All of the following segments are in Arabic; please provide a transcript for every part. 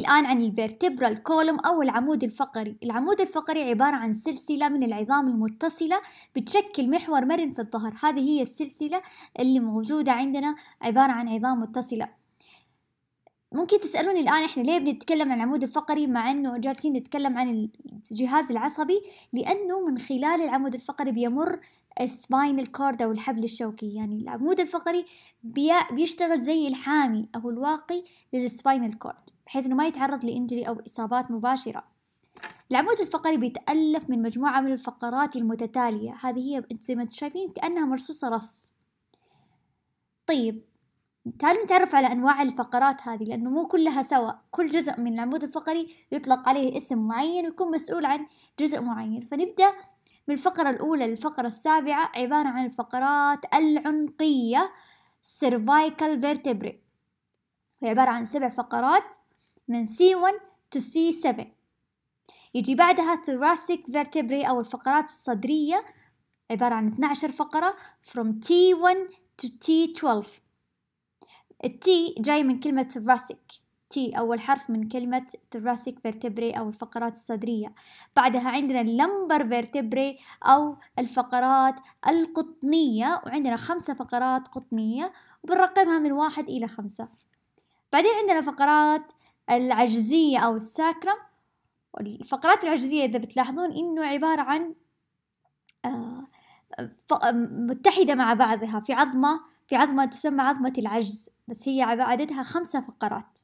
الآن عن الفيرتبرال كولوم أو العمود الفقري العمود الفقري عبارة عن سلسلة من العظام المتصلة بتشكل محور مرن في الظهر هذه هي السلسلة اللي موجودة عندنا عبارة عن عظام متصلة ممكن تسألوني الآن إحنا ليه بنتكلم عن العمود الفقري مع إنه جالسين نتكلم عن الجهاز العصبي لأنه من خلال العمود الفقري بيمر السباينال كورد أو الحبل الشوكي يعني العمود الفقري بيشتغل زي الحامي أو الواقي للسباينال كورد بحيث أنه ما يتعرض لإنجري أو إصابات مباشرة العمود الفقري بيتألف من مجموعة من الفقرات المتتالية هذه هي زي ما انتم شايفين كأنها مرصوصة رص طيب تعالوا نتعرف على أنواع الفقرات هذه لأنه مو كلها سوا كل جزء من العمود الفقري يطلق عليه اسم معين ويكون مسؤول عن جزء معين فنبدأ من الفقرة الأولى للفقرة السابعة عبارة عن الفقرات العنقية cervical vertebrae هي عبارة عن سبع فقرات من C1 to C7 يجي بعدها thoracic vertebrae أو الفقرات الصدرية عبارة عن 12 فقرة from T1 to T12 T جاي من كلمة thoracic T أول حرف من كلمة thoracic vertebrae أو الفقرات الصدرية بعدها عندنا lumbar vertebrae أو الفقرات القطنية وعندنا خمسة فقرات قطنية وبنرقمها من واحد إلى خمسة بعدين عندنا فقرات العجزية أو الساكرة الفقرات العجزية إذا بتلاحظون إنه عبارة عن آه، متحدة مع بعضها في عظمة في عظمة تسمى عظمة العجز بس هي عددها خمسة فقرات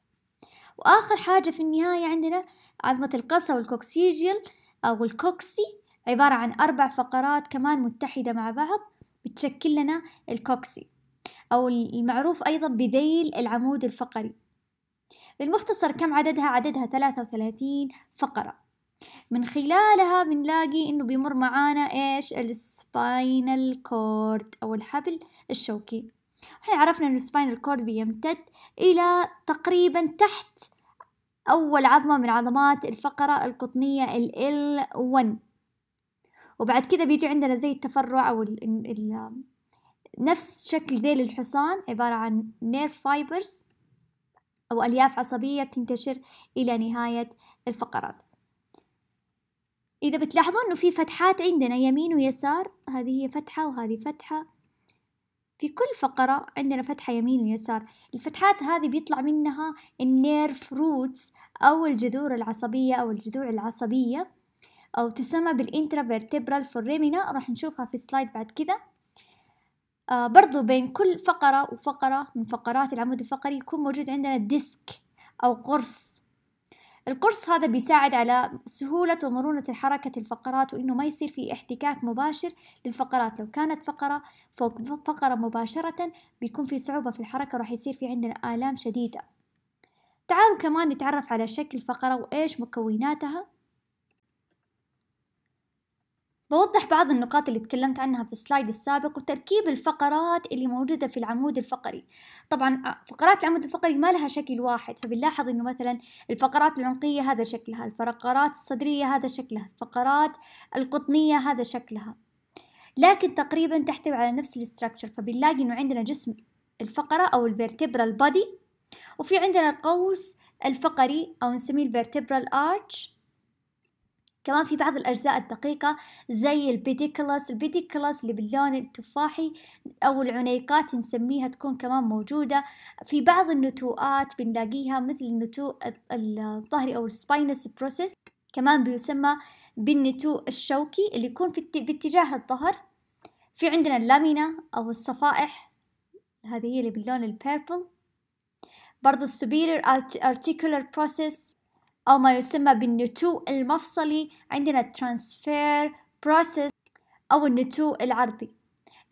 وآخر حاجة في النهاية عندنا عظمة القصة والكوكسيجيل أو الكوكسي عبارة عن أربع فقرات كمان متحدة مع بعض بتشكل لنا الكوكسي أو المعروف أيضا بذيل العمود الفقري بالمختصر كم عددها عددها 33 فقرة من خلالها بنلاقي انه بيمر معانا ايش السباينال كورد او الحبل الشوكي احنا عرفنا انه السباينال كورد بيمتد الى تقريبا تحت اول عظمة من عظمات الفقرة القطنية ال L1 وبعد كده بيجي عندنا زي التفرع او الـ الـ نفس شكل ذيل الحصان عبارة عن نير فايبرز أو ألياف عصبية بتنتشر إلى نهاية الفقرات إذا بتلاحظون أنه في فتحات عندنا يمين ويسار هذه هي فتحة وهذه فتحة في كل فقرة عندنا فتحة يمين ويسار الفتحات هذه بيطلع منها النيرف روتس أو الجذور العصبية أو الجذور العصبية أو تسمى بالانترافيرتبرال فوريمينا راح نشوفها في سلايد بعد كده آه برضو بين كل فقرة وفقرة من فقرات العمود الفقري يكون موجود عندنا ديسك أو قرص القرص هذا بيساعد على سهولة ومرونة حركة الفقرات وإنه ما يصير في احتكاك مباشر للفقرات لو كانت فقرة فوق فقرة مباشرة بيكون في صعوبة في الحركة راح يصير في عندنا آلام شديدة تعالوا كمان نتعرف على شكل الفقرة وإيش مكوناتها بوضح بعض النقاط اللي تكلمت عنها في السلايد السابق وتركيب الفقرات اللي موجودة في العمود الفقري طبعا آه، فقرات العمود الفقري ما لها شكل واحد فبنلاحظ انه مثلا الفقرات العنقية هذا شكلها الفقرات الصدرية هذا شكلها الفقرات القطنية هذا شكلها لكن تقريبا تحتوي على نفس الاستراكشر فبنلاقي انه عندنا جسم الفقرة او الفيرتبرال بادي وفي عندنا القوس الفقري او نسميه الفيرتبرال ارتش كمان في بعض الأجزاء الدقيقة زي البيديكلس البيديكلس اللي باللون التفاحي أو العنيقات نسميها تكون كمان موجودة في بعض النتوءات بنلاقيها مثل النتوء الظهري أو السباينس بروسيس كمان بيسمى بالنتوء الشوكي اللي يكون في باتجاه الظهر في عندنا اللامينا أو الصفائح هذه هي اللي باللون البيربل برضو السوبيرير ارتيكولار بروسيس أو ما يسمى بالنتوء المفصلي عندنا transfer process أو النتوء العرضي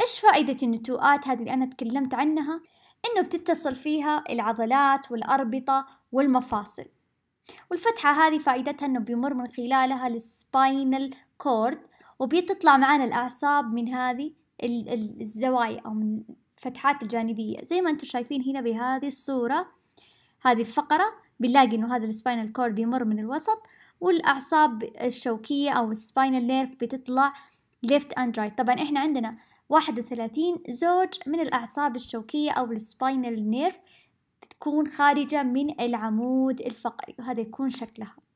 إيش فائدة النتوءات هذه اللي أنا تكلمت عنها؟ إنه بتتصل فيها العضلات والأربطة والمفاصل والفتحة هذه فائدتها إنه بيمر من خلالها السباينال كورد وبيتطلع معانا الأعصاب من هذه الزوايا أو من الفتحات الجانبية زي ما أنتم شايفين هنا بهذه الصورة هذه الفقرة بنلاقي إنه هذا السباينال كورد بيمر من الوسط والأعصاب الشوكية أو السباينال نيرف بتطلع ليفت أند رايت طبعا إحنا عندنا واحد وثلاثين زوج من الأعصاب الشوكية أو السباينال نيرف بتكون خارجة من العمود الفقري وهذا يكون شكلها